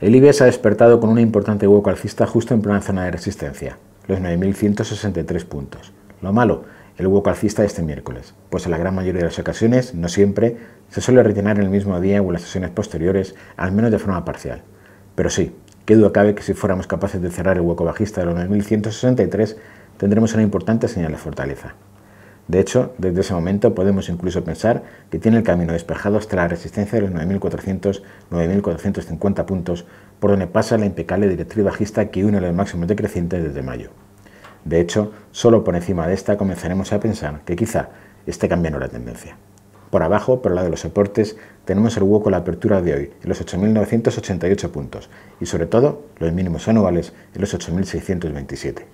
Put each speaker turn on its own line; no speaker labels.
El IBEX ha despertado con un importante hueco alcista justo en plena zona de resistencia, los 9.163 puntos. Lo malo, el hueco alcista de este miércoles, pues en la gran mayoría de las ocasiones, no siempre, se suele rellenar en el mismo día o en las sesiones posteriores, al menos de forma parcial. Pero sí, qué duda cabe que si fuéramos capaces de cerrar el hueco bajista de los 9.163, tendremos una importante señal de fortaleza. De hecho, desde ese momento podemos incluso pensar que tiene el camino despejado hasta la resistencia de los 9.400-9.450 puntos, por donde pasa la impecable directriz bajista que une los máximos decrecientes desde mayo. De hecho, solo por encima de esta comenzaremos a pensar que quizá esté cambiando la tendencia. Por abajo, por la lado de los soportes, tenemos el hueco de la apertura de hoy, en los 8.988 puntos, y sobre todo los mínimos anuales en los 8.627.